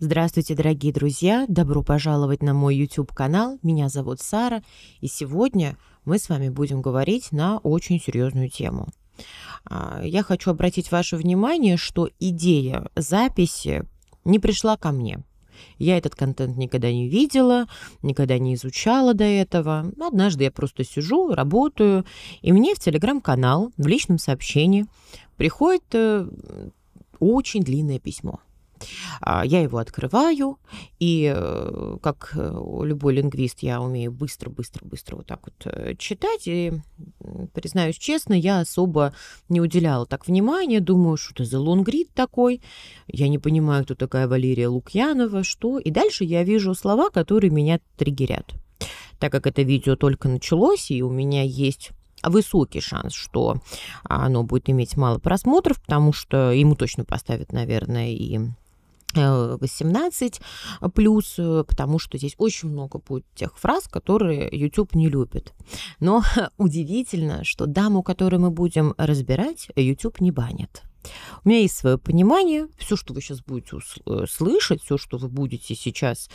Здравствуйте, дорогие друзья! Добро пожаловать на мой YouTube-канал. Меня зовут Сара, и сегодня мы с вами будем говорить на очень серьезную тему. А, я хочу обратить ваше внимание, что идея записи не пришла ко мне. Я этот контент никогда не видела, никогда не изучала до этого. Ну, однажды я просто сижу, работаю, и мне в телеграм-канал в личном сообщении приходит э, очень длинное письмо. А, я его открываю, и э, как э, любой лингвист я умею быстро-быстро-быстро вот так вот э, читать, и, признаюсь честно, я особо не уделяла так внимания, думаю, что это за лонгрид такой, я не понимаю, кто такая Валерия Лукьянова, что, и дальше я вижу слова, которые меня триггерят. Так как это видео только началось, и у меня есть высокий шанс, что оно будет иметь мало просмотров, потому что ему точно поставят, наверное, и 18 э, плюс, э, потому что здесь очень много будет тех фраз, которые YouTube не любит. Но удивительно, что даму, которую мы будем разбирать, YouTube не банит. У меня есть свое понимание, все, что вы сейчас будете э, слышать, все, что вы будете сейчас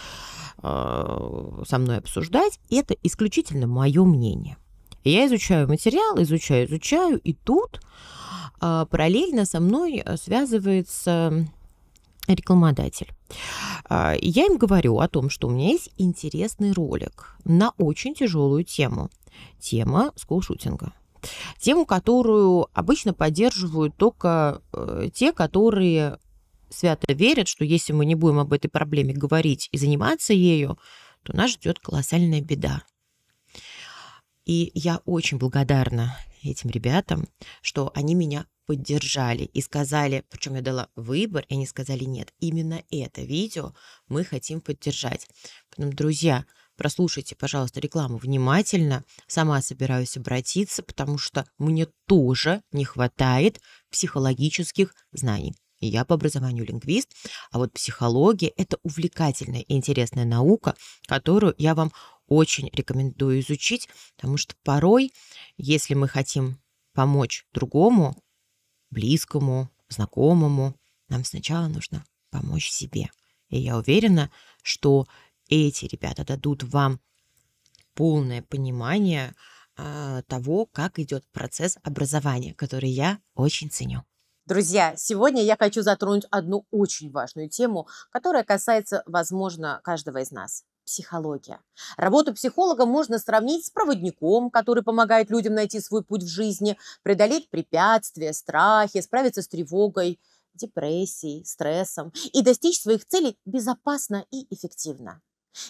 э, со мной обсуждать, это исключительно мое мнение. Я изучаю материал, изучаю, изучаю, и тут э, параллельно со мной связывается рекламодатель. А, я им говорю о том, что у меня есть интересный ролик на очень тяжелую тему. Тема скулшутинга. Тему, которую обычно поддерживают только э, те, которые свято верят, что если мы не будем об этой проблеме говорить и заниматься ею, то нас ждет колоссальная беда. И я очень благодарна этим ребятам, что они меня поддержали и сказали, причем я дала выбор, и они сказали, нет, именно это видео мы хотим поддержать. Поэтому, друзья, прослушайте, пожалуйста, рекламу внимательно. Сама собираюсь обратиться, потому что мне тоже не хватает психологических знаний. Я по образованию лингвист, а вот психология – это увлекательная и интересная наука, которую я вам очень рекомендую изучить, потому что порой, если мы хотим помочь другому, близкому, знакомому. Нам сначала нужно помочь себе. И я уверена, что эти ребята дадут вам полное понимание э, того, как идет процесс образования, который я очень ценю. Друзья, сегодня я хочу затронуть одну очень важную тему, которая касается, возможно, каждого из нас психология. Работу психолога можно сравнить с проводником, который помогает людям найти свой путь в жизни, преодолеть препятствия, страхи, справиться с тревогой, депрессией, стрессом и достичь своих целей безопасно и эффективно.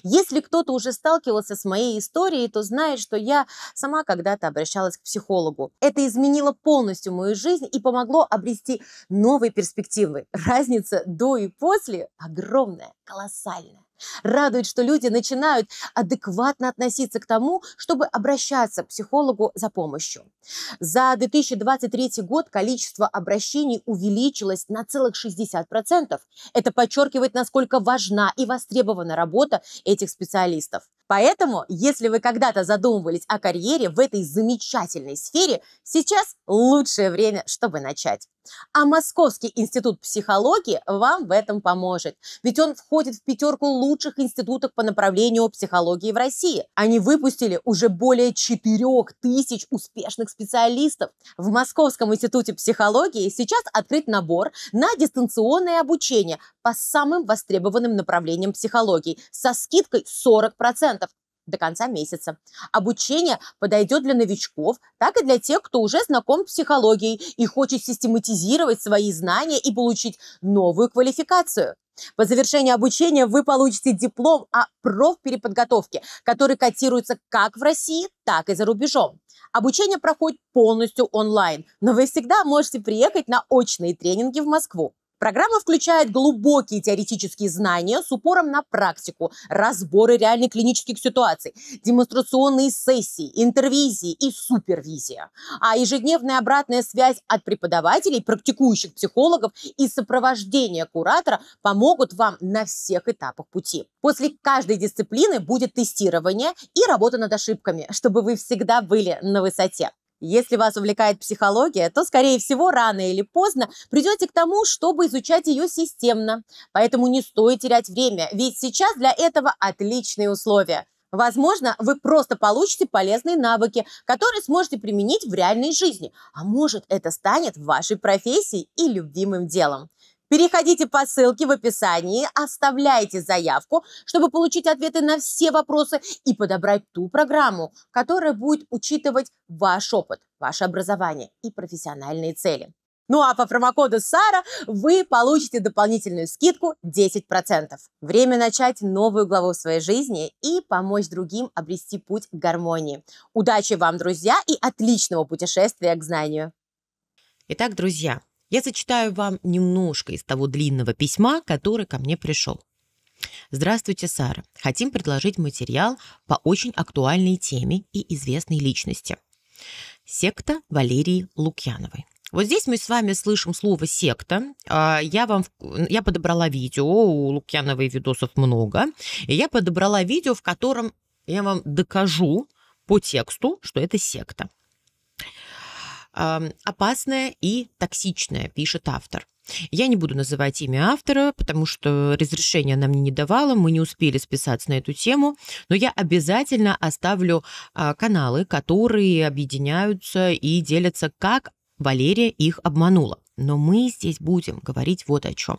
Если кто-то уже сталкивался с моей историей, то знает, что я сама когда-то обращалась к психологу. Это изменило полностью мою жизнь и помогло обрести новые перспективы. Разница до и после огромная, колоссальная. Радует, что люди начинают адекватно относиться к тому, чтобы обращаться к психологу за помощью. За 2023 год количество обращений увеличилось на целых 60%. Это подчеркивает, насколько важна и востребована работа этих специалистов. Поэтому, если вы когда-то задумывались о карьере в этой замечательной сфере, сейчас лучшее время, чтобы начать. А Московский институт психологии вам в этом поможет. Ведь он входит в пятерку лучших институтов по направлению психологии в России. Они выпустили уже более 4000 успешных специалистов. В Московском институте психологии сейчас открыт набор на дистанционное обучение по самым востребованным направлениям психологии со скидкой 40% до конца месяца. Обучение подойдет для новичков, так и для тех, кто уже знаком с психологией и хочет систематизировать свои знания и получить новую квалификацию. По завершении обучения вы получите диплом о профпереподготовке, который котируется как в России, так и за рубежом. Обучение проходит полностью онлайн, но вы всегда можете приехать на очные тренинги в Москву. Программа включает глубокие теоретические знания с упором на практику, разборы реальных клинических ситуаций, демонстрационные сессии, интервизии и супервизия. А ежедневная обратная связь от преподавателей, практикующих психологов и сопровождение куратора помогут вам на всех этапах пути. После каждой дисциплины будет тестирование и работа над ошибками, чтобы вы всегда были на высоте. Если вас увлекает психология, то, скорее всего, рано или поздно придете к тому, чтобы изучать ее системно. Поэтому не стоит терять время, ведь сейчас для этого отличные условия. Возможно, вы просто получите полезные навыки, которые сможете применить в реальной жизни. А может, это станет вашей профессией и любимым делом. Переходите по ссылке в описании, оставляйте заявку, чтобы получить ответы на все вопросы и подобрать ту программу, которая будет учитывать ваш опыт, ваше образование и профессиональные цели. Ну а по промокоду САРА вы получите дополнительную скидку 10%. Время начать новую главу в своей жизни и помочь другим обрести путь к гармонии. Удачи вам, друзья, и отличного путешествия к знанию! Итак, друзья, я зачитаю вам немножко из того длинного письма, который ко мне пришел. Здравствуйте, Сара. Хотим предложить материал по очень актуальной теме и известной личности. Секта Валерии Лукьяновой. Вот здесь мы с вами слышим слово «секта». А, я, вам, я подобрала видео, у Лукьяновой видосов много, и я подобрала видео, в котором я вам докажу по тексту, что это секта опасная и токсичная, пишет автор. Я не буду называть имя автора, потому что разрешение она мне не давала, мы не успели списаться на эту тему, но я обязательно оставлю а, каналы, которые объединяются и делятся, как Валерия их обманула. Но мы здесь будем говорить вот о чем.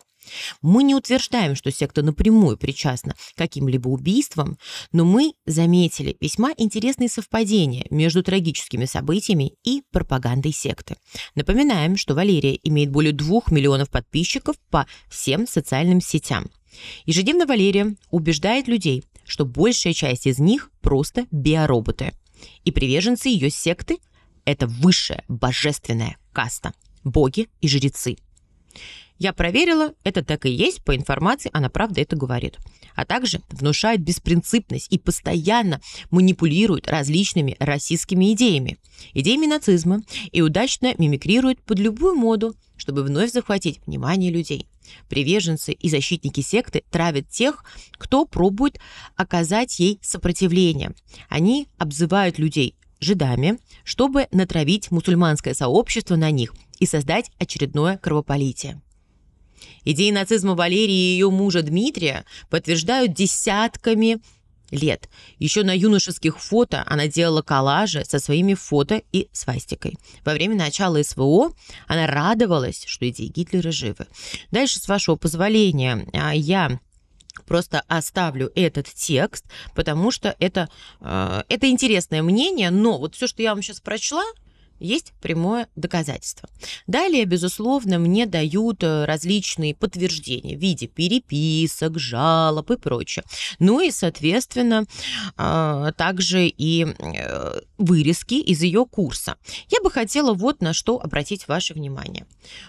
Мы не утверждаем, что секта напрямую причастна к каким-либо убийствам, но мы заметили весьма интересные совпадения между трагическими событиями и пропагандой секты. Напоминаем, что Валерия имеет более двух миллионов подписчиков по всем социальным сетям. Ежедневно Валерия убеждает людей, что большая часть из них просто биороботы. И приверженцы ее секты – это высшая божественная каста – боги и жрецы – я проверила, это так и есть, по информации она правда это говорит. А также внушает беспринципность и постоянно манипулирует различными российскими идеями, идеями нацизма и удачно мимикрирует под любую моду, чтобы вновь захватить внимание людей. Приверженцы и защитники секты травят тех, кто пробует оказать ей сопротивление. Они обзывают людей жидами, чтобы натравить мусульманское сообщество на них – и создать очередное кровопролитие. Идеи нацизма Валерии и ее мужа Дмитрия подтверждают десятками лет. Еще на юношеских фото она делала коллажи со своими фото и свастикой. Во время начала СВО она радовалась, что идеи Гитлера живы. Дальше, с вашего позволения, а, я просто оставлю этот текст, потому что это, а, это интересное мнение, но вот все, что я вам сейчас прочла, есть прямое доказательство. Далее, безусловно, мне дают э, различные подтверждения в виде переписок, жалоб и прочее. Ну и, соответственно, а, также и э, вырезки из ее курса. Я бы хотела вот на что обратить ваше внимание.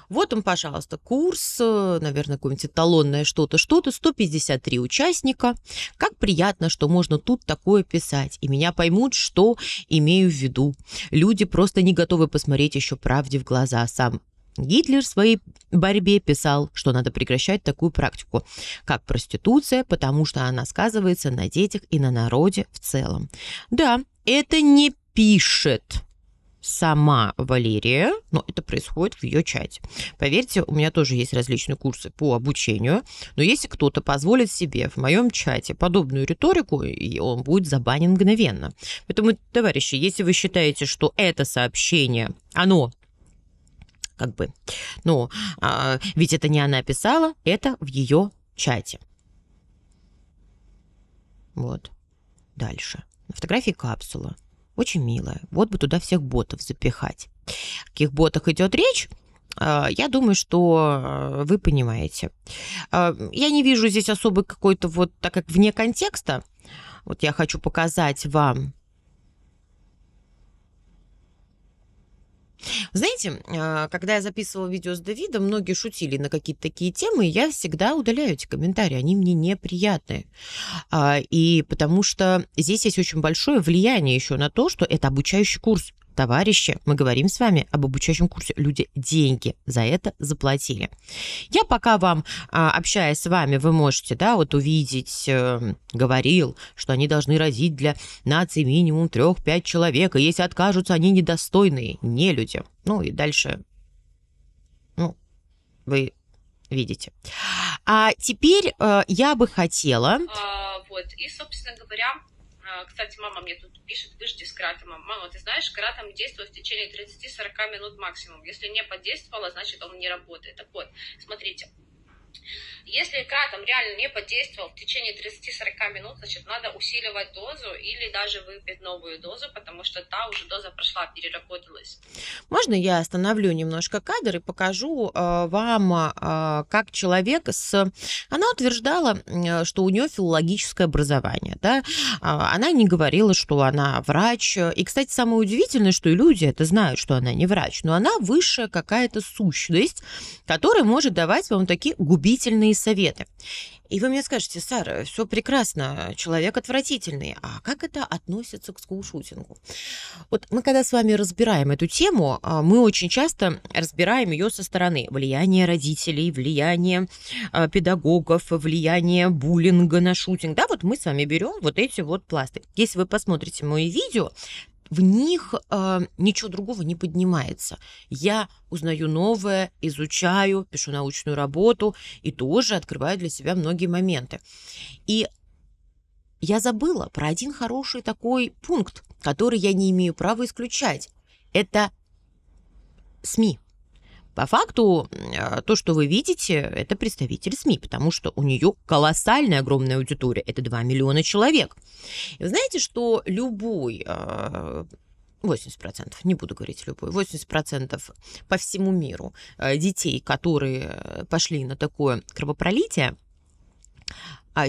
Вот он, пожалуйста, курс, э, наверное, какое-нибудь эталонное что-то, что-то, 153 участника. Как приятно, что можно тут такое писать, и меня поймут, что имею в виду. Люди просто не готовы посмотреть еще правде в глаза. Сам Гитлер в своей борьбе писал, что надо прекращать такую практику, как проституция, потому что она сказывается на детях и на народе в целом. Да, это не пишет сама Валерия, но это происходит в ее чате. Поверьте, у меня тоже есть различные курсы по обучению, но если кто-то позволит себе в моем чате подобную риторику, и он будет забанен мгновенно. Поэтому, товарищи, если вы считаете, что это сообщение, оно как бы, ну, а, ведь это не она писала, это в ее чате. Вот. Дальше. На фотографии капсула. Очень милая. Вот бы туда всех ботов запихать. О каких ботах идет речь? А, я думаю, что э, вы понимаете. А, я не вижу здесь особой какой-то вот, так как вне контекста, вот я хочу показать вам Знаете, а, когда я записывала видео с Давидом, многие шутили на какие-то такие темы, и я всегда удаляю эти комментарии, они мне неприятны. А, и потому что здесь есть очень большое влияние еще на то, что это обучающий курс. Товарищи, мы говорим с вами об обучающем курсе. Люди деньги за это заплатили. Я пока вам, а, общаясь с вами, вы можете, да, вот увидеть, эм, говорил, что они должны родить для нации минимум 3-5 человек, и если откажутся, они недостойные, не люди. Ну и дальше, ну, вы видите. А теперь э, я бы хотела... А, вот, и, собственно говоря, а, кстати, мама мне тут пишет, вы выжди с кратомом. Мама, ты знаешь, кратом действует в течение 30-40 минут максимум. Если не подействовало, значит он не работает. Так вот, смотрите, если икра там реально не подействовал в течение 30-40 минут, значит, надо усиливать дозу или даже выпить новую дозу, потому что та уже доза прошла, переработалась. Можно я остановлю немножко кадр и покажу э, вам, э, как человек с... Она утверждала, э, что у нее филологическое образование, да? А, она не говорила, что она врач. И, кстати, самое удивительное, что и люди это знают, что она не врач, но она высшая какая-то сущность, которая может давать вам такие губернаторы губительные советы. И вы мне скажете, Сара, все прекрасно, человек отвратительный, а как это относится к скулшутингу? Вот мы когда с вами разбираем эту тему, а, мы очень часто разбираем ее со стороны влияния родителей, влияние а, педагогов, влияние буллинга на шутинг. Да, вот мы с вами берем вот эти вот пласты. Если вы посмотрите мои видео, в них э, ничего другого не поднимается. Я узнаю новое, изучаю, пишу научную работу и тоже открываю для себя многие моменты. И я забыла про один хороший такой пункт, который я не имею права исключать. Это СМИ. По факту, а, то, что вы видите, это представитель СМИ, потому что у нее колоссальная огромная аудитория, это 2 миллиона человек. И вы знаете, что любой 80%, а, не буду говорить любой, 80% по всему миру а, детей, которые э, пошли на такое кровопролитие,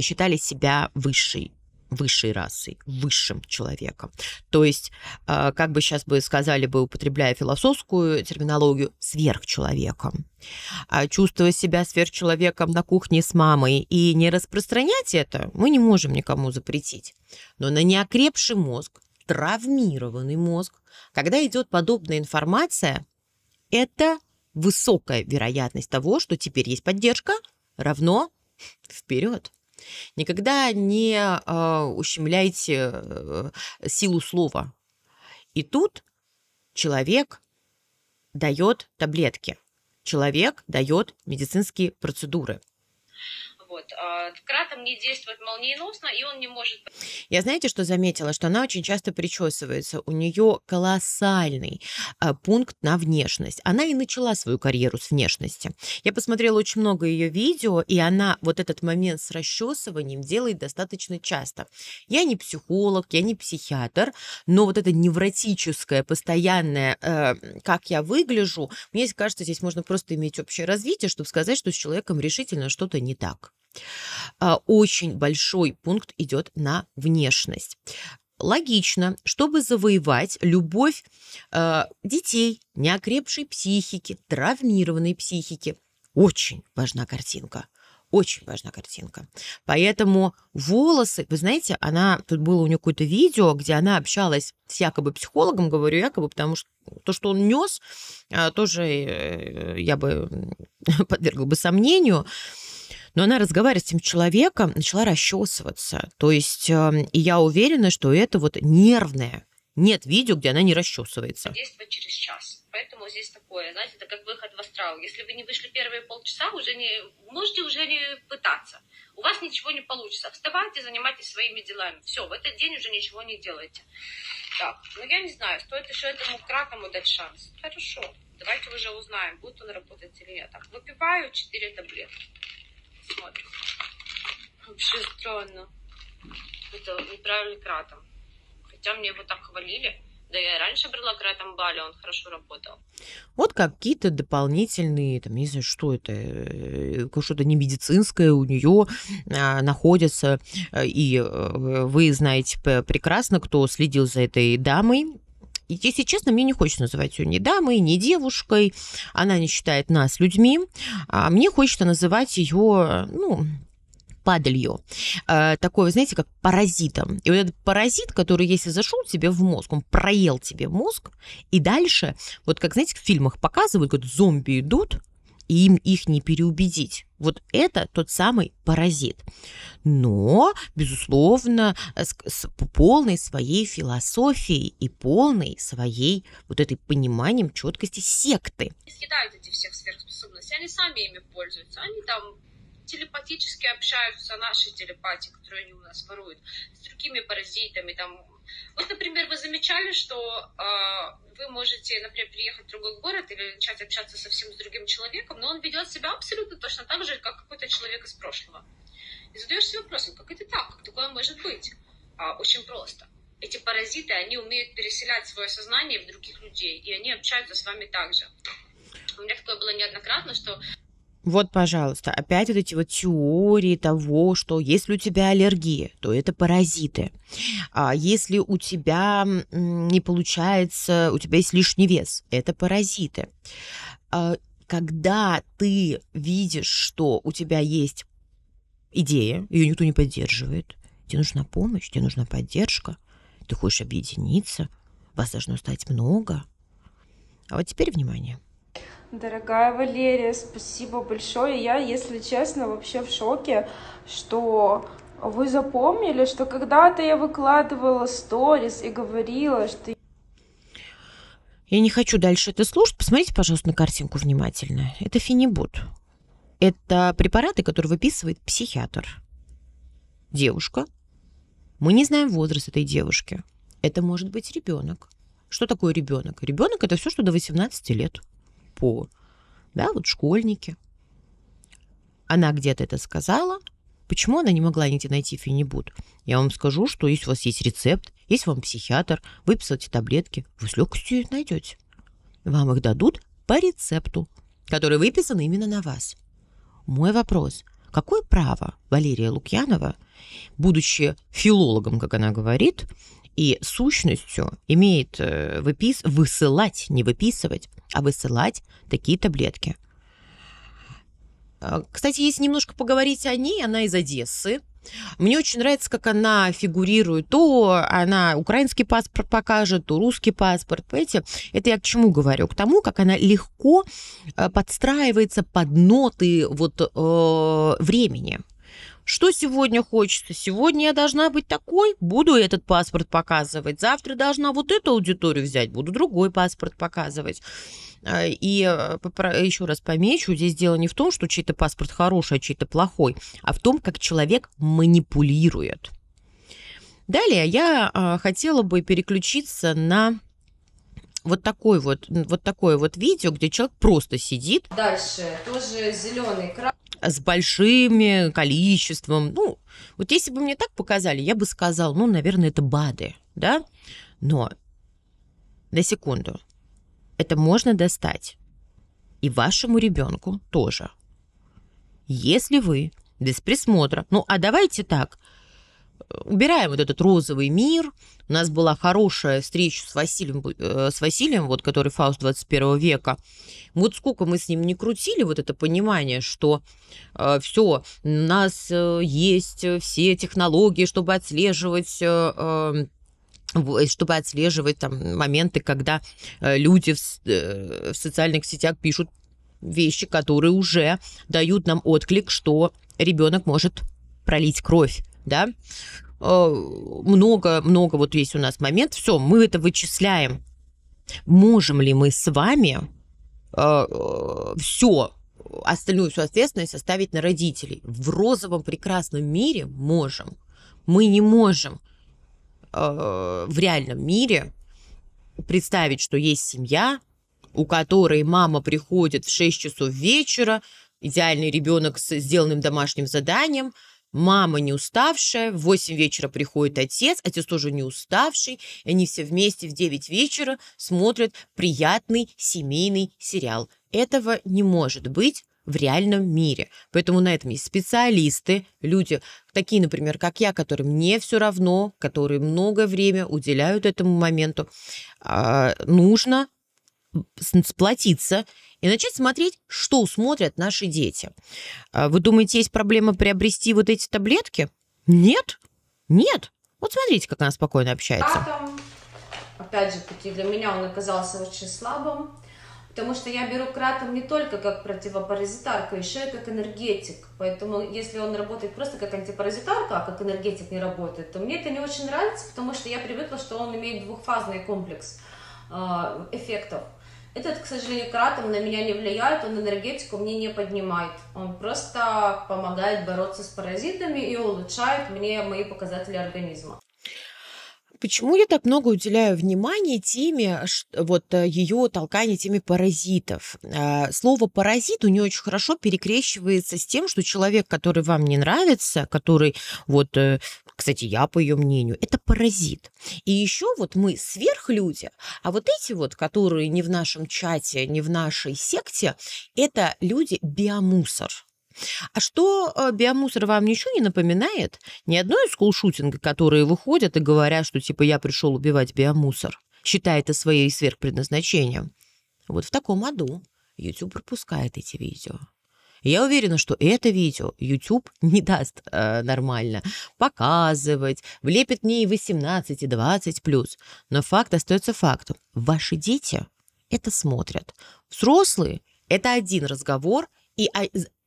считали себя высшей высшей расой, высшим человеком. То есть, а, как бы сейчас бы сказали бы, употребляя философскую терминологию, сверхчеловеком. А Чувствуя себя сверхчеловеком на кухне с мамой и не распространять это, мы не можем никому запретить. Но на неокрепший мозг, травмированный мозг, когда идет подобная информация, это высокая вероятность того, что теперь есть поддержка, равно вперед. Никогда не э, ущемляйте э, силу слова. И тут человек дает таблетки, человек дает медицинские процедуры. Вот. А, кратом не действует молниеносно, и он не может... Я знаете, что заметила? Что она очень часто причесывается. У нее колоссальный а, пункт на внешность. Она и начала свою карьеру с внешности. Я посмотрела очень много ее видео, и она вот этот момент с расчесыванием делает достаточно часто. Я не психолог, я не психиатр, но вот это невротическое, постоянное, э, как я выгляжу, мне кажется, здесь можно просто иметь общее развитие, чтобы сказать, что с человеком решительно что-то не так. А, очень большой пункт идет на внешность логично, чтобы завоевать любовь э, детей, неокрепшей психики, травмированной психики. Очень важна картинка. Очень важна картинка. Поэтому волосы, вы знаете, она, тут было у нее какое-то видео, где она общалась с якобы психологом, говорю якобы, потому что то, что он нес, а, тоже э, я бы подвергла бы сомнению но она, разговаривая с этим человеком, начала расчесываться. То есть э, и я уверена, что это вот нервное. Нет видео, где она не расчесывается. Действовать через час. Поэтому здесь такое, знаете, это как выход в астрал. Если вы не вышли первые полчаса, уже не можете уже не пытаться. У вас ничего не получится. Вставайте, занимайтесь своими делами. Все, в этот день уже ничего не делайте. Так, ну я не знаю, стоит еще этому кратному дать шанс. Хорошо, давайте уже узнаем, будет он работать или нет. Так, выпиваю 4 таблетки. Смотрим. Вообще странно. Это неправильный кратом. Хотя мне его так хвалили. Да я раньше брала кратом Бали, он хорошо работал. Вот какие-то дополнительные, там, не знаю, что это, э, что-то не медицинское у нее а, находится. Э, и э, вы знаете прекрасно, кто следил за этой дамой, и, если честно, мне не хочется называть ее ни дамой, ни девушкой. Она не считает нас людьми. А мне хочется называть ее, ну, падалью. Э, такое, знаете, как паразитом. И вот этот паразит, который, если зашел тебе в мозг, он проел тебе мозг, и дальше, вот как, знаете, в фильмах показывают, как зомби идут, и им их не переубедить. Вот это тот самый паразит. Но, безусловно, э, с, с полной своей философией и полной своей вот этой пониманием четкости секты. И съедают эти всех сверхспособностей, они сами ими пользуются, они там телепатически общаются, наши телепатии, которые они у нас воруют, с другими паразитами, там, вот, например, вы замечали, что э, вы можете, например, приехать в другой город или начать общаться совсем с другим человеком, но он ведет себя абсолютно точно так же, как какой-то человек из прошлого. И задаешься вопросом, «Ну, как это так, как такое может быть? А, очень просто. Эти паразиты, они умеют переселять свое сознание в других людей, и они общаются с вами также. У меня такое было неоднократно, что вот, пожалуйста, опять вот эти вот теории того, что если у тебя аллергия, то это паразиты. А если у тебя не получается, у тебя есть лишний вес, это паразиты. А когда ты видишь, что у тебя есть идея, ее никто не поддерживает, тебе нужна помощь, тебе нужна поддержка, ты хочешь объединиться, вас должно стать много. А вот теперь внимание – Дорогая Валерия, спасибо большое. Я, если честно, вообще в шоке, что вы запомнили, что когда-то я выкладывала сторис и говорила, что... Я не хочу дальше это слушать. Посмотрите, пожалуйста, на картинку внимательно. Это фенибут. Это препараты, которые выписывает психиатр. Девушка. Мы не знаем возраст этой девушки. Это может быть ребенок. Что такое ребенок? Ребенок это все, что до 18 лет группу, да, вот школьники. Она где-то это сказала. Почему она не могла нигде найти фенибут? Я вам скажу, что если у вас есть рецепт, если вам психиатр, выписал таблетки, вы с легкостью их найдете. Вам их дадут по рецепту, который выписан именно на вас. Мой вопрос. Какое право Валерия Лукьянова, будучи филологом, как она говорит, и сущностью имеет э, выпис... высылать, не выписывать а высылать такие таблетки. А, кстати, если немножко поговорить о ней, она из Одессы. Мне очень нравится, как она фигурирует. То она украинский паспорт покажет, то русский паспорт. Понимаете, это я к чему говорю? К тому, как она легко э, подстраивается под ноты вот, э, времени. Что сегодня хочется? Сегодня я должна быть такой, буду этот паспорт показывать. Завтра должна вот эту аудиторию взять, буду другой паспорт показывать. А, и э, еще раз помечу, здесь дело не в том, что чей-то паспорт хороший, а чей-то плохой, а в том, как человек манипулирует. Далее я а, хотела бы переключиться на вот такой вот, вот такое вот видео, где человек просто сидит. Дальше тоже зеленый край с большими количеством. Ну, вот если бы мне так показали, я бы сказал, ну, наверное, это БАДы, да? Но, на секунду, это можно достать и вашему ребенку тоже. Если вы без присмотра, ну, а давайте так – убираем вот этот розовый мир. У нас была хорошая встреча с Василием, э, с Василием вот, который Фауст 21 века. Вот сколько мы с ним не крутили, вот это понимание, что э, все, у нас э, есть все технологии, чтобы отслеживать... Э, эм, чтобы отслеживать там моменты, когда э, люди в, э, в социальных сетях пишут вещи, которые уже дают нам отклик, что ребенок может пролить кровь да, много-много э, вот есть у нас момент, все, мы это вычисляем. Можем ли мы с вами э, э, все остальную всю ответственность оставить на родителей. В розовом прекрасном мире можем. Мы не можем в реальном мире представить, что есть семья, у которой мама приходит в 6 часов вечера, идеальный ребенок с сделанным домашним заданием – Мама не уставшая, в 8 вечера приходит отец, отец тоже не уставший, и они все вместе в 9 вечера смотрят приятный семейный сериал. Этого не может быть в реальном мире. Поэтому на этом есть специалисты, люди, такие, например, как я, которым мне все равно, которые много время уделяют этому моменту. А, нужно сплотиться и начать смотреть, что смотрят наши дети. А вы думаете, есть проблема приобрести вот эти таблетки? Нет, нет. Вот смотрите, как она спокойно общается. Атом. Опять же, таки для меня он оказался очень слабым, потому что я беру кратом не только как противопаразитарку, еще и как энергетик. Поэтому если он работает просто как антипаразитарка, а как энергетик не работает, то мне это не очень нравится, потому что я привыкла, что он имеет двухфазный комплекс а, эффектов. Этот, к сожалению, кратом на меня не влияет, он энергетику мне не поднимает. Он просто помогает бороться с паразитами и улучшает мне мои показатели организма почему я так много уделяю внимания теме, вот э, ее толкания теме паразитов. Э, слово паразит у нее очень хорошо перекрещивается с тем, что человек, который вам не нравится, который вот э, кстати, я, по ее мнению, это паразит. И еще вот мы сверхлюди, а вот эти вот, которые не в нашем чате, не в нашей секте, это люди биомусор. А что э, биомусор вам ничего не напоминает? Ни одно из кулшутинга, которые выходят и говорят, что типа я пришел убивать биомусор, считая это своей сверхпредназначением. Вот в таком аду YouTube пропускает эти видео. Я уверена, что это видео YouTube не даст э, нормально показывать, влепит мне и 18, и 20 плюс. Но факт остается фактом. Ваши дети это смотрят. Взрослые – это один разговор, и о,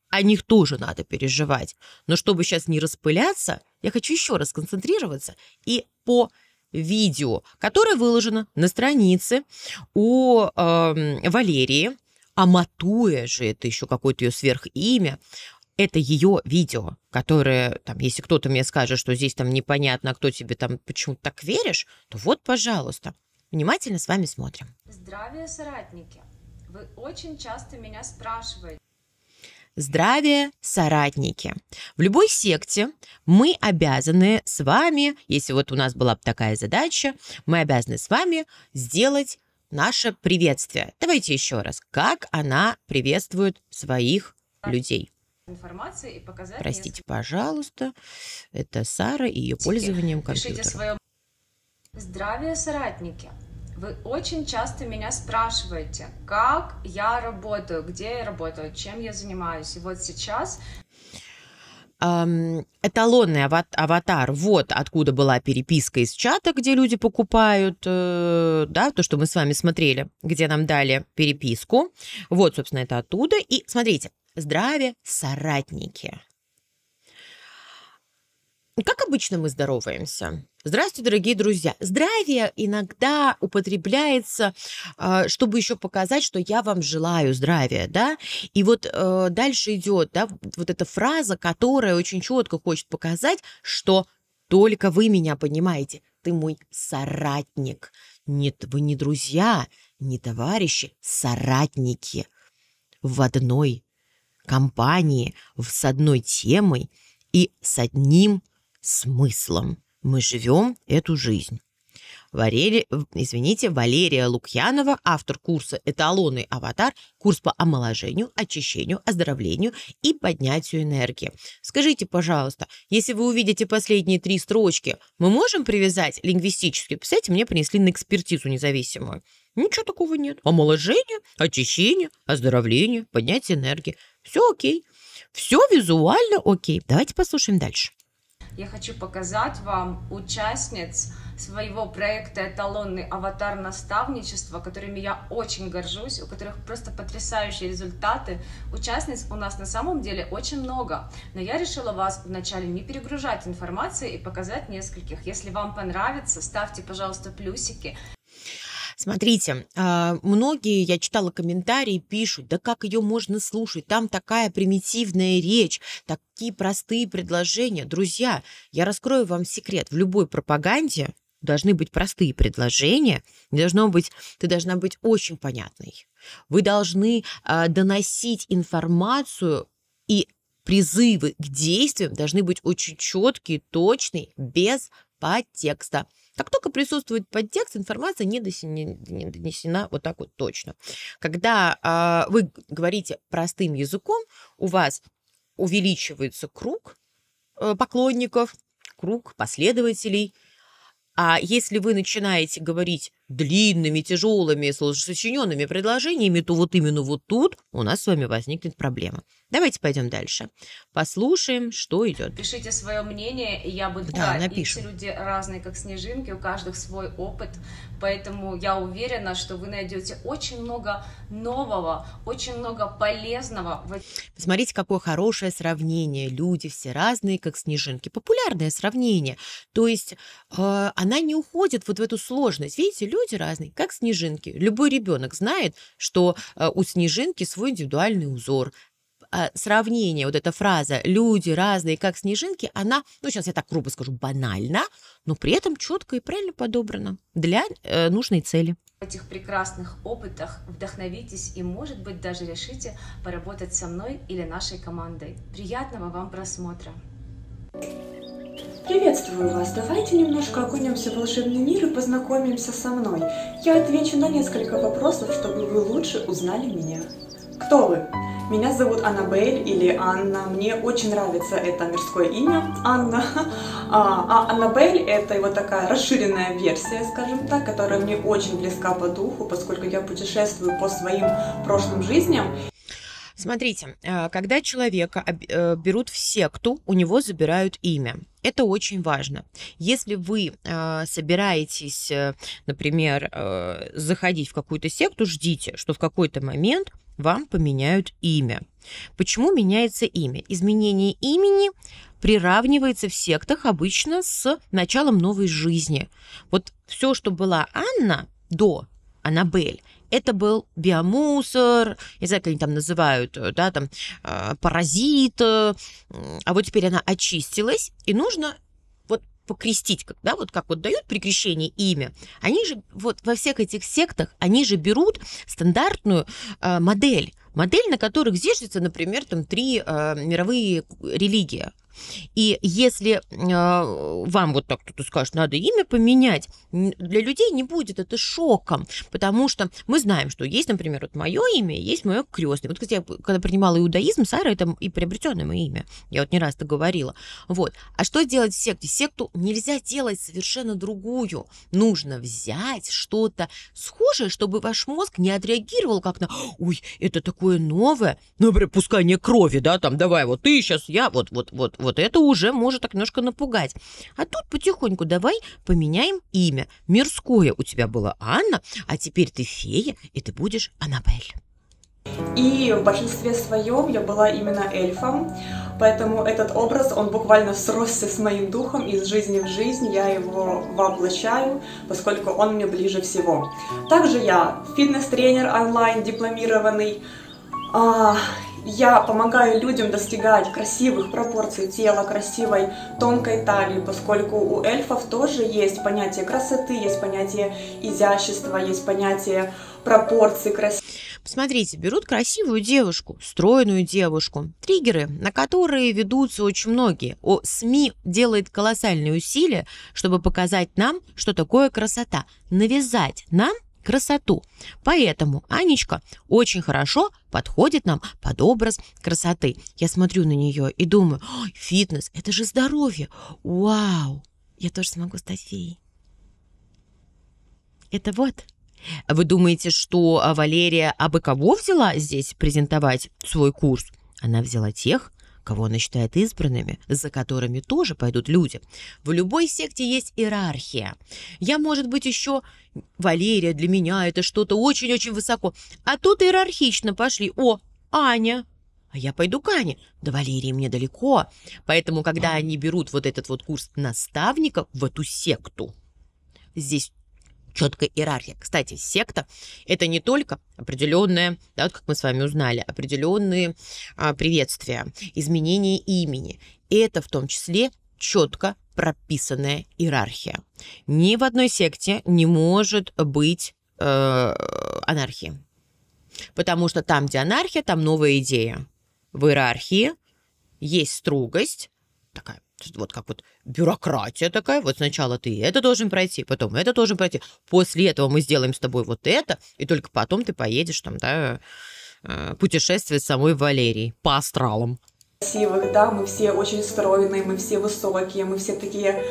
о них тоже надо переживать. Но чтобы сейчас не распыляться, я хочу еще раз концентрироваться и по видео, которое выложено на странице у э, Валерии а Матуя же, это еще какое-то ее сверхимя, это ее видео, которое, там, если кто-то мне скажет, что здесь там непонятно, а кто тебе там, почему то так веришь, то вот, пожалуйста, внимательно с вами смотрим. Здравия, соратники! Вы очень часто меня спрашиваете, Здравия, соратники! В любой секте мы обязаны с вами, если вот у нас была бы такая задача, мы обязаны с вами сделать наше приветствие. Давайте еще раз. Как она приветствует своих людей? информации и показать. Простите, пожалуйста, это Сара и ее пользованием компьютером. Здравия, соратники! Вы очень часто меня спрашиваете, как я работаю, где я работаю, чем я занимаюсь. И вот сейчас эм, эталонный аватар, вот откуда была переписка из чата, где люди покупают, э, да, то, что мы с вами смотрели, где нам дали переписку. Вот, собственно, это оттуда. И смотрите, здравия, соратники. Ну, как обычно мы здороваемся? Здравствуйте, дорогие друзья. Здравие иногда употребляется, а, чтобы еще показать, что я вам желаю здравия, да. И вот э, дальше идет, да, вот эта фраза, которая очень четко хочет показать, что только вы меня понимаете. Ты мой соратник. Нет, вы не друзья, не товарищи, соратники в одной компании, с одной темой и с одним смыслом. Мы живем эту жизнь. Валерия, извините, Валерия Лукьянова, автор курса "Эталоны, аватар», курс по омоложению, очищению, оздоровлению и поднятию энергии. Скажите, пожалуйста, если вы увидите последние три строчки, мы можем привязать лингвистически? Представляете, мне принесли на экспертизу независимую. Ничего такого нет. Омоложение, очищение, оздоровление, поднятие энергии. Все окей. Все визуально окей. Давайте послушаем дальше я хочу показать вам участниц своего проекта «Эталонный аватар наставничества», которыми я очень горжусь, у которых просто потрясающие результаты. Участниц у нас на самом деле очень много, но я решила вас вначале не перегружать информацией и показать нескольких. Если вам понравится, ставьте, пожалуйста, плюсики. Смотрите, а, многие, я читала комментарии, пишут, да как ее можно слушать, там такая примитивная речь, такие простые предложения. Друзья, я раскрою вам секрет, в любой пропаганде должны быть простые предложения, должно быть, ты должна быть очень понятной. Вы должны а, доносить информацию и призывы к действиям должны быть очень четкие, точные, без подтекста. Так только присутствует подтекст, информация не донесена, не донесена вот так вот точно. Когда э, вы говорите простым языком, у вас увеличивается круг э, поклонников, круг последователей. А если вы начинаете говорить длинными, тяжелыми, сочиненными предложениями, то вот именно вот тут у нас с вами возникнет проблема. Давайте пойдем дальше. Послушаем, что идет. Пишите свое мнение, и я буду да, напишу. люди разные, как снежинки, у каждого свой опыт, поэтому я уверена, что вы найдете очень много нового, очень много полезного. Посмотрите, какое хорошее сравнение. Люди все разные, как снежинки. Популярное сравнение. То есть э, она не уходит вот в эту сложность. Видите, люди разные, как снежинки. Любой ребенок знает, что э, у снежинки свой индивидуальный узор, а сравнение, вот эта фраза «люди разные, как снежинки», она, ну, сейчас я так грубо скажу, банальна, но при этом четко и правильно подобрана для э, нужной цели. В этих прекрасных опытах вдохновитесь и, может быть, даже решите поработать со мной или нашей командой. Приятного вам просмотра! thank you Приветствую вас. Давайте немножко окунемся в волшебный мир и познакомимся со мной. Я отвечу на несколько вопросов, чтобы вы лучше узнали меня. Кто вы? Меня зовут Аннабель или Анна. Мне очень нравится это мирское имя Анна. А, а Аннабель это вот такая расширенная версия, скажем так, которая мне очень близка по духу, поскольку я путешествую по своим прошлым жизням. Смотрите, э, когда человека э, берут в секту, у него забирают имя. Это очень важно. Если вы э, собираетесь, например, заходить в какую-то секту, ждите, что в какой-то момент вам поменяют имя. Почему меняется имя? Изменение имени приравнивается в сектах обычно с началом новой жизни. Вот все, что была Анна до Аннабель, это был биомусор, не знаю, как они там называют, э, да, там э, паразит. Э, а вот теперь она очистилась, и нужно вот покрестить, да, вот как вот дают при крещении имя. Они же вот во всех этих сектах, они же берут стандартную модель, модель, на которых зиждется, например, там три мировые религии – и если э, вам вот так кто-то скажет, надо имя поменять, для людей не будет это шоком, потому что мы знаем, что есть, например, вот мое имя, есть мое крестное. Вот, кстати, я когда принимала иудаизм, Сара это и приобретенное мое имя. Я вот не раз это говорила. Вот. А что делать в секте? Секту нельзя делать совершенно другую. Нужно взять что-то схожее, чтобы ваш мозг не отреагировал как на «Ой, это такое новое». Ну, например, пускание крови, да, там, давай, вот ты сейчас, я, вот, вот, вот, вот это уже может так немножко напугать. А тут потихоньку давай поменяем имя. Мирское у тебя было Анна, а теперь ты фея, и ты будешь Аннабель. И в большинстве своем я была именно эльфом, поэтому этот образ, он буквально сросся с моим духом из жизни в жизнь, я его воплощаю, поскольку он мне ближе всего. Также я фитнес-тренер онлайн дипломированный, а, я помогаю людям достигать красивых пропорций тела, красивой тонкой талии, поскольку у эльфов тоже есть понятие красоты, есть понятие изящества, есть понятие пропорций красивых. Посмотрите, берут красивую девушку, стройную девушку. Триггеры, на которые ведутся очень многие. О, СМИ делает колоссальные усилия, чтобы показать нам, что такое красота. Навязать нам красоту. Поэтому Анечка очень хорошо подходит нам под образ красоты. Я смотрю на нее и думаю, фитнес, это же здоровье. Вау! Я тоже смогу стать феей. Это вот. Вы думаете, что а, Валерия кого взяла здесь презентовать свой курс? Она взяла тех, кого она считает избранными, за которыми тоже пойдут люди. В любой секте есть иерархия. Я, может быть, еще... Валерия для меня это что-то очень-очень высоко. А тут иерархично пошли. О, Аня, а я пойду к Ане. да Валерии мне далеко. Поэтому, когда они берут вот этот вот курс наставников в эту секту, здесь четкая иерархия. Кстати, секта – это не только определенное, да, вот как мы с вами узнали, определенные а, приветствия, изменение имени. Это в том числе четко прописанная иерархия. Ни в одной секте не может быть э, анархии. Потому что там, где анархия, там новая идея. В иерархии есть строгость, такая вот как вот бюрократия такая, вот сначала ты это должен пройти, потом это должен пройти, после этого мы сделаем с тобой вот это, и только потом ты поедешь там, да, э, путешествие с самой Валерией по астралам красивых, да, мы все очень стройные, мы все высокие, мы все такие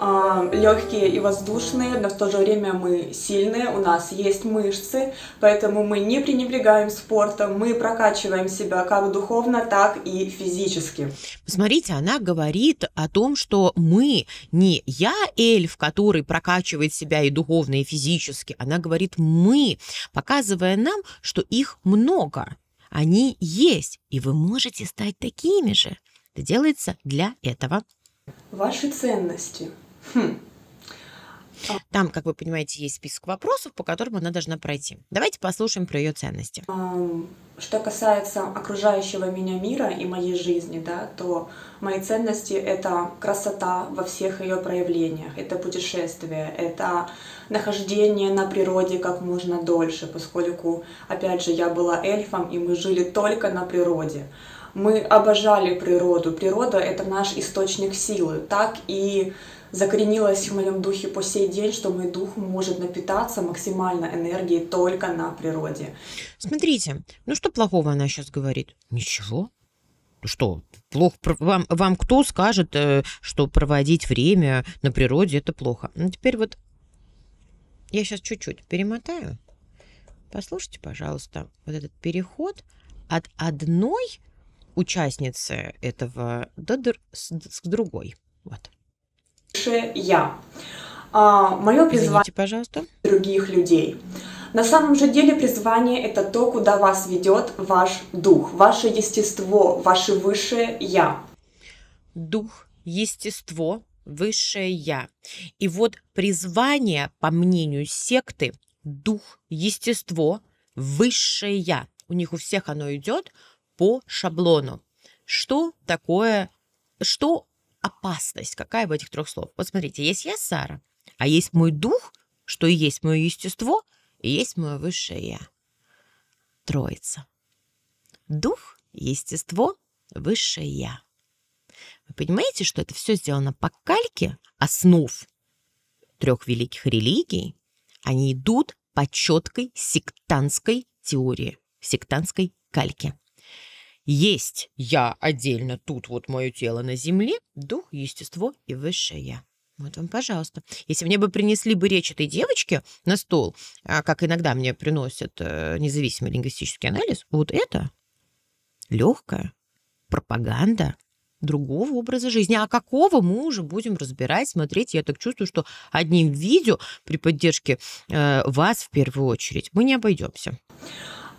а, легкие и воздушные, но в то же время мы сильные, у нас есть мышцы, поэтому мы не пренебрегаем спортом, мы прокачиваем себя как духовно, так и физически. Смотрите, она говорит о том, что мы не я эльф, который прокачивает себя и духовно, и физически, она говорит мы, показывая нам, что их много. Они есть, и вы можете стать такими же. Это делается для этого. Ваши ценности, Хм. Там, как вы понимаете, есть список вопросов, по которым она должна пройти. Давайте послушаем про ее ценности. Что касается окружающего меня мира и моей жизни, да, то мои ценности — это красота во всех ее проявлениях, это путешествие, это нахождение на природе как можно дольше, поскольку, опять же, я была эльфом, и мы жили только на природе. Мы обожали природу. Природа — это наш источник силы. Так и закоренилось в моем духе по сей день, что мой дух может напитаться максимально энергией только на природе. Смотрите, ну что плохого она сейчас говорит? Ничего. Что, плохо? Вам, вам кто скажет, э, что проводить время на природе это плохо? Ну теперь вот я сейчас чуть-чуть перемотаю. Послушайте, пожалуйста, вот этот переход от одной участницы этого до, до, с, с другой. Вот высшее я. А, мое призвание Извините, пожалуйста. других людей. На самом же деле призвание это то, куда вас ведет ваш дух, ваше естество, ваше высшее я. Дух, естество, высшее я. И вот призвание, по мнению секты, дух, естество, высшее я. У них у всех оно идет по шаблону. Что такое, что опасность? Какая в этих трех слов? Вот смотрите, есть я, Сара, а есть мой дух, что и есть мое естество, и есть мое высшее я. Троица. Дух, естество, высшее я. Вы понимаете, что это все сделано по кальке основ трех великих религий? Они идут по четкой сектантской теории, сектантской кальке есть я отдельно, тут вот мое тело на земле, дух, естество и высшее. Вот вам, пожалуйста. Если мне бы принесли бы речь этой девочки на стол, а как иногда мне приносят э, независимый лингвистический анализ, вот это легкая пропаганда другого образа жизни. А какого мы уже будем разбирать, смотреть? Я так чувствую, что одним видео при поддержке э, вас в первую очередь мы не обойдемся.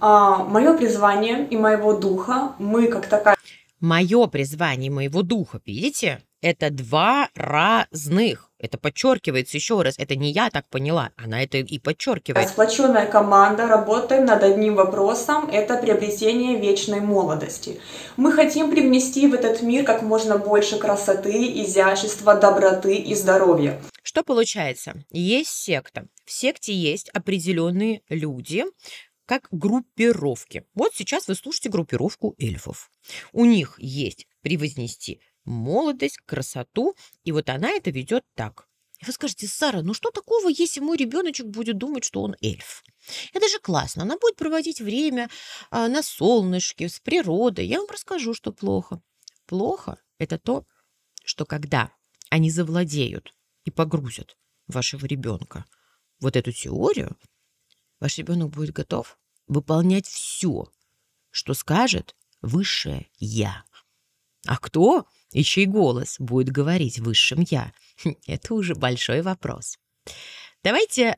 А, мое призвание и моего духа, мы как такая... Мое призвание моего духа, видите? Это два разных. Это подчеркивается еще раз. Это не я так поняла, она это и подчеркивает. Сплоченная команда, работаем над одним вопросом. Это приобретение вечной молодости. Мы хотим привнести в этот мир как можно больше красоты, изящества, доброты и здоровья. Что получается? Есть секта. В секте есть определенные люди, как группировки. Вот сейчас вы слушаете группировку эльфов. У них есть превознести молодость, красоту, и вот она это ведет так. И вы скажете, Сара, ну что такого, если мой ребеночек будет думать, что он эльф? Это же классно. Она будет проводить время а, на солнышке, с природой. Я вам расскажу, что плохо. Плохо – это то, что когда они завладеют и погрузят вашего ребенка вот эту теорию, ваш ребенок будет готов выполнять все, что скажет высшее «я». А кто и чей голос будет говорить высшим «я»? Хм, это уже большой вопрос. Давайте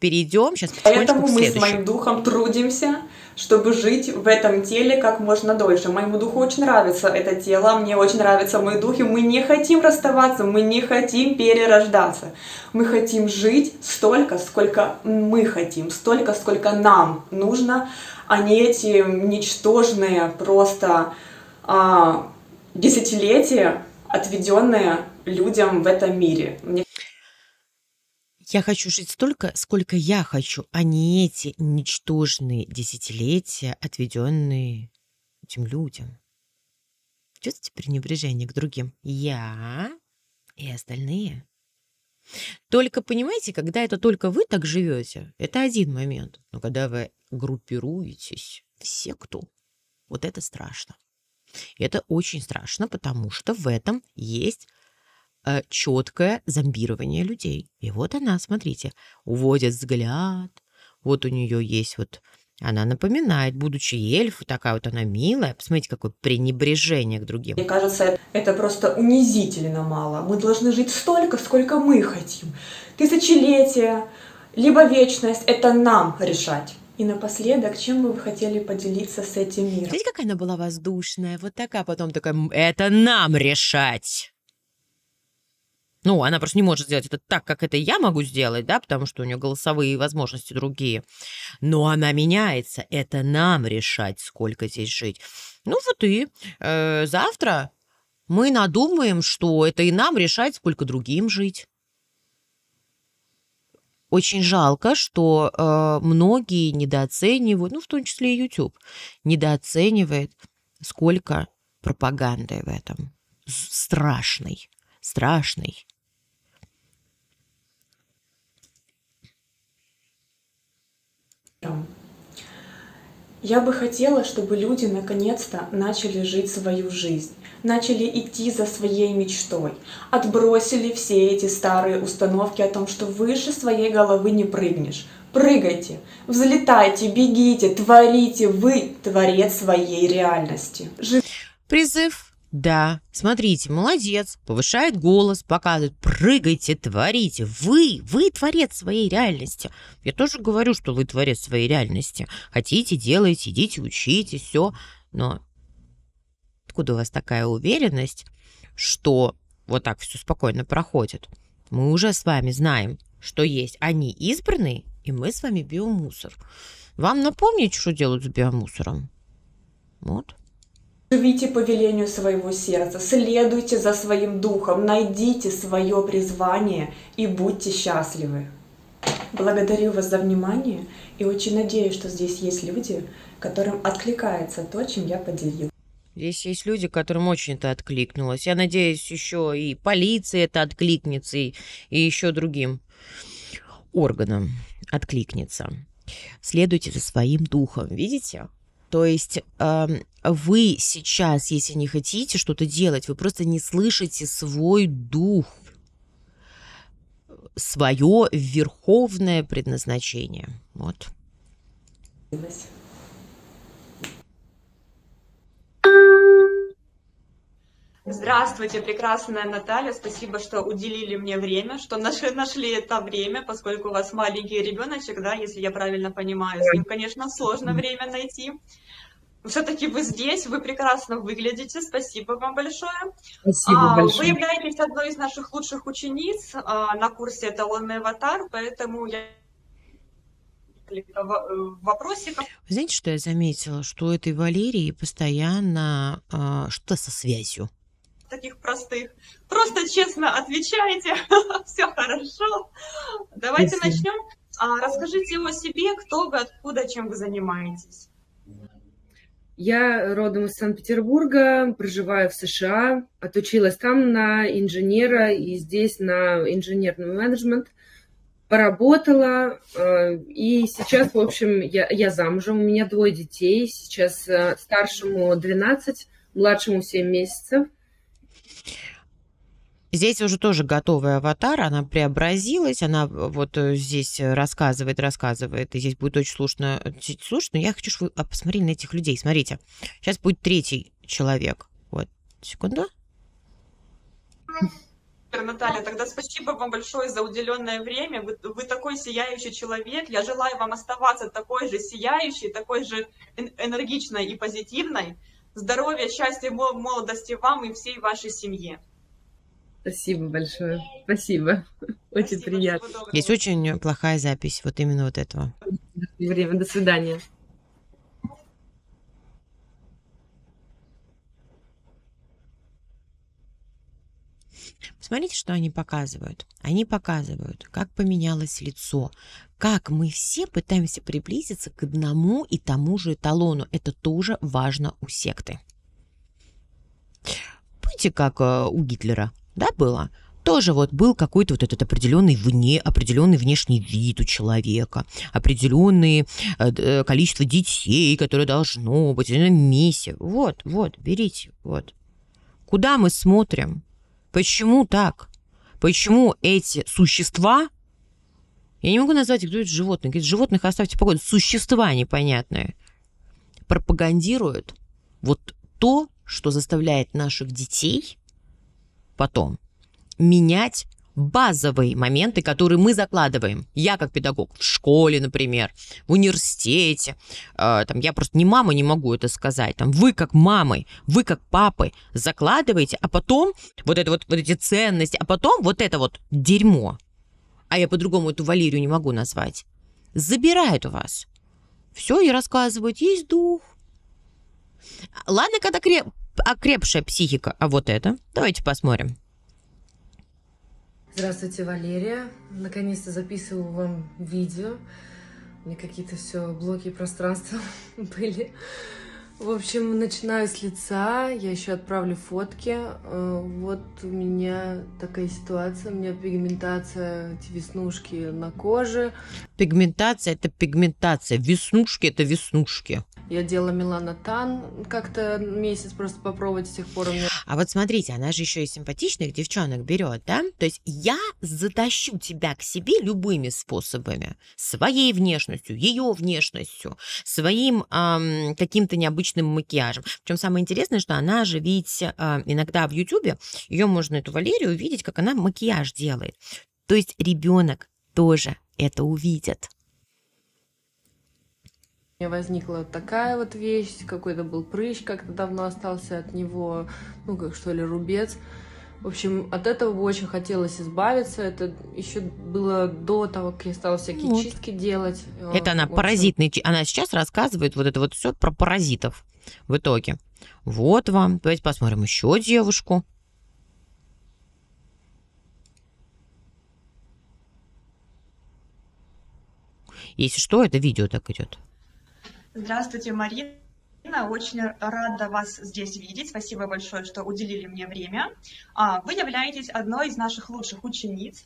перейдем сейчас Поэтому мы с моим духом трудимся чтобы жить в этом теле как можно дольше. Моему духу очень нравится это тело, мне очень нравятся мои духи. Мы не хотим расставаться, мы не хотим перерождаться. Мы хотим жить столько, сколько мы хотим, столько, сколько нам нужно, а не эти ничтожные просто а, десятилетия, отведенные людям в этом мире. Мне я хочу жить столько, сколько я хочу, а не эти ничтожные десятилетия, отведенные этим людям. Чувствуете пренебрежение к другим? Я и остальные. Только понимаете, когда это только вы так живете, это один момент. Но когда вы группируетесь в секту, вот это страшно. Это очень страшно, потому что в этом есть Э, четкое зомбирование людей. И вот она, смотрите, уводит взгляд. Вот у нее есть вот... Она напоминает, будучи эльф, такая вот она милая. Посмотрите, какое пренебрежение к другим. Мне кажется, это просто унизительно мало. Мы должны жить столько, сколько мы хотим. Тысячелетия, либо вечность — это нам решать. И напоследок, чем бы вы хотели поделиться с этим миром? Видите, какая она была воздушная, вот такая, потом такая, это нам решать. Ну, она просто не может сделать это так, как это я могу сделать, да, потому что у нее голосовые возможности другие. Но она меняется. Это нам решать, сколько здесь жить. Ну вот и э, завтра мы надумаем, что это и нам решать, сколько другим жить. Очень жалко, что э, многие недооценивают, ну, в том числе и YouTube, недооценивает, сколько пропаганды в этом. Страшный, страшный. Я бы хотела, чтобы люди наконец-то начали жить свою жизнь, начали идти за своей мечтой, отбросили все эти старые установки о том, что выше своей головы не прыгнешь. Прыгайте, взлетайте, бегите, творите, вы творец своей реальности. Жив... Призыв да, смотрите, молодец. Повышает голос, показывает. Прыгайте, творите. Вы, вы творец своей реальности. Я тоже говорю, что вы творец своей реальности. Хотите, делайте, идите, учите, все. Но откуда у вас такая уверенность, что вот так все спокойно проходит? Мы уже с вами знаем, что есть они избранные, и мы с вами биомусор. Вам напомнить, что делают с биомусором? Вот. Живите по велению своего сердца, следуйте за своим духом, найдите свое призвание и будьте счастливы. Благодарю вас за внимание и очень надеюсь, что здесь есть люди, которым откликается то, чем я поделилась. Здесь есть люди, которым очень это откликнулось. Я надеюсь, еще и полиции это откликнется, и, и еще другим органам откликнется. Следуйте за своим духом. Видите? То есть вы сейчас, если не хотите что-то делать, вы просто не слышите свой дух, свое верховное предназначение. Вот. Здравствуйте, прекрасная Наталья. Спасибо, что уделили мне время, что нашли, нашли это время, поскольку у вас маленький ребеночек, да, если я правильно понимаю. С ним, конечно, сложно время найти все-таки вы здесь, вы прекрасно выглядите, спасибо вам большое. Спасибо а, большое. Вы являетесь одной из наших лучших учениц а, на курсе «Эталонный аватар», поэтому я э, вопросиков. Знаете, что я заметила? Что у этой Валерии постоянно э, а, что со связью. Таких простых. Просто честно отвечайте, все хорошо. Давайте Спасибо. начнем. А, расскажите о себе, кто вы, откуда, чем вы занимаетесь. Я родом из Санкт-Петербурга, проживаю в США, отучилась там на инженера и здесь на инженерный менеджмент. Поработала, э, и сейчас, в общем, я, я замужем, у меня двое детей, сейчас э, старшему 12, младшему 7 месяцев. Здесь уже тоже готовый аватар, она преобразилась, она вот э, здесь рассказывает, рассказывает, и здесь будет очень слушно э, слушать, но я хочу, чтобы вы а, посмотрели на этих людей. Смотрите, сейчас будет третий человек. Вот, секунду. Наталья, тогда спасибо вам большое за уделенное время. Вы, вы такой сияющий человек. Я желаю вам оставаться такой же сияющей, такой же энергичной и позитивной. Здоровья, счастья, молодости вам и всей вашей семье. Спасибо большое. Спасибо. Очень Спасибо, приятно. Есть очень плохая запись вот именно вот этого. Время. До свидания. Посмотрите, что они показывают. Они показывают, как поменялось лицо, как мы все пытаемся приблизиться к одному и тому же эталону. Это тоже важно у секты. Будьте как э, у Гитлера. Да, было. Тоже вот был какой-то вот этот определенный, вне, определенный внешний вид у человека, определенное э, э, количество детей, которое должно быть, миссия. Вот, вот, берите, вот. Куда мы смотрим? Почему так? Почему эти существа я не могу назвать, их, кто это животные. Говорит, животных оставьте погоду. Существа непонятные пропагандируют вот то, что заставляет наших детей потом менять базовые моменты, которые мы закладываем. Я как педагог в школе, например, в университете, э, там, я просто не мама, не могу это сказать. Там, вы как мамы, вы как папы закладываете, а потом вот, это вот, вот эти ценности, а потом вот это вот дерьмо, а я по-другому эту Валерию не могу назвать, забирает у вас. Все, и рассказывает, есть дух. Ладно, когда креп окрепшая психика, а вот это? Давайте посмотрим. Здравствуйте, Валерия. Наконец-то записываю вам видео. У меня какие-то все блоки пространства были. В общем, начинаю с лица, я еще отправлю фотки. Э, вот у меня такая ситуация, у меня пигментация, эти веснушки на коже. Пигментация – это пигментация, веснушки – это веснушки. Я делала Милана Тан как-то месяц просто попробовать, с тех пор у меня... А вот смотрите, она же еще и симпатичных девчонок берет, да? То есть я затащу тебя к себе любыми способами. Своей внешностью, ее внешностью, своим эм, каким-то необычным макияжем. Причем самое интересное, что она же ведь э, иногда в Ютубе, ее можно, эту Валерию, увидеть, как она макияж делает. То есть ребенок тоже это увидит. У меня возникла такая вот вещь, какой-то был прыщ, как-то давно остался от него, ну как что ли, рубец. В общем, от этого бы очень хотелось избавиться. Это еще было до того, как я стала всякие вот. чистки делать. Это она общем... паразитный... Она сейчас рассказывает вот это вот все про паразитов в итоге. Вот вам. Давайте посмотрим еще девушку. Если что, это видео так идет. Здравствуйте, Марина. Очень рада вас здесь видеть. Спасибо большое, что уделили мне время. А, вы являетесь одной из наших лучших учениц.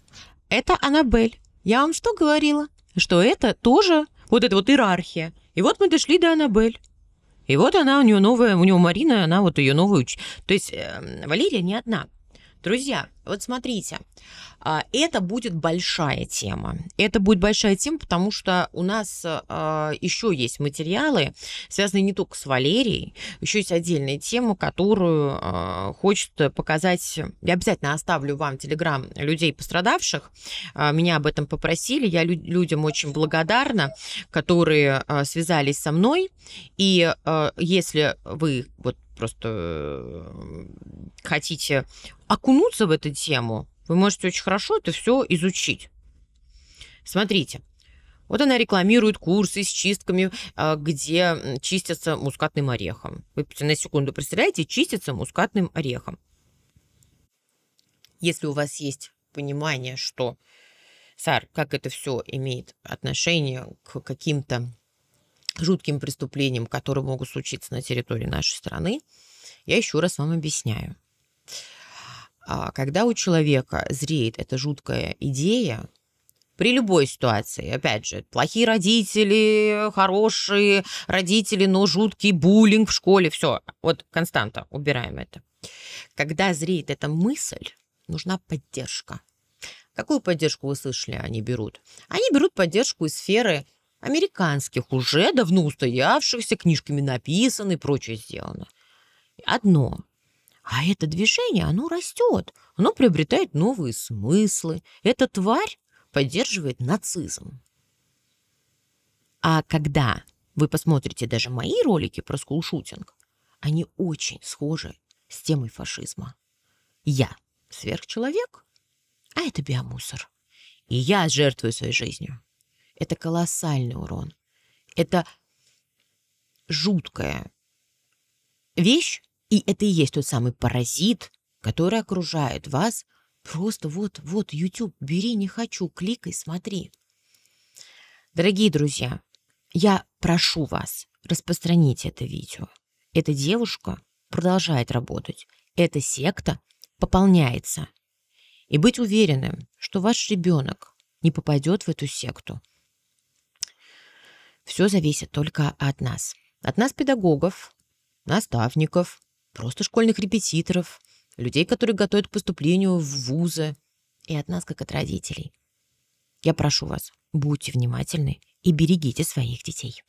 Это Аннабель. Я вам что говорила? Что это тоже вот эта вот иерархия. И вот мы дошли до Аннабель. И вот она, у нее новая, у нее Марина, она вот ее новая уч... То есть э, Валерия не одна. Друзья, вот смотрите, а, это будет большая тема. Это будет большая тема, потому что у нас а, еще есть материалы, связанные не только с Валерией, еще есть отдельная тема, которую а, хочет показать. Я обязательно оставлю вам телеграм людей пострадавших. Меня об этом попросили. Я людям очень благодарна, которые связались со мной. И если вы вот просто э, хотите окунуться в эту тему, вы можете очень хорошо это все изучить. Смотрите, вот она рекламирует курсы с чистками, э, где чистятся мускатным орехом. Вы на секунду представляете, чистятся мускатным орехом. Если у вас есть понимание, что, Сар, как это все имеет отношение к каким-то жутким преступлениям, которые могут случиться на территории нашей страны, я еще раз вам объясняю. А, когда у человека зреет эта жуткая идея, при любой ситуации, опять же, плохие родители, хорошие родители, но жуткий буллинг в школе, все, вот константа, убираем это. Когда зреет эта мысль, нужна поддержка. Какую поддержку вы слышали они берут? Они берут поддержку из сферы Американских, уже давно устоявшихся, книжками написано и прочее сделано. Одно. А это движение, оно растет, оно приобретает новые смыслы. Эта тварь поддерживает нацизм. А когда вы посмотрите даже мои ролики про скулшутинг, они очень схожи с темой фашизма. Я сверхчеловек, а это биомусор. И я жертвую своей жизнью. Это колоссальный урон. Это жуткая вещь, и это и есть тот самый паразит, который окружает вас. Просто вот, вот, YouTube, бери, не хочу, кликай, смотри. Дорогие друзья, я прошу вас, распространить это видео. Эта девушка продолжает работать. Эта секта пополняется. И быть уверенным, что ваш ребенок не попадет в эту секту, все зависит только от нас. От нас педагогов, наставников, просто школьных репетиторов, людей, которые готовят к поступлению в вузы, и от нас, как от родителей. Я прошу вас, будьте внимательны и берегите своих детей.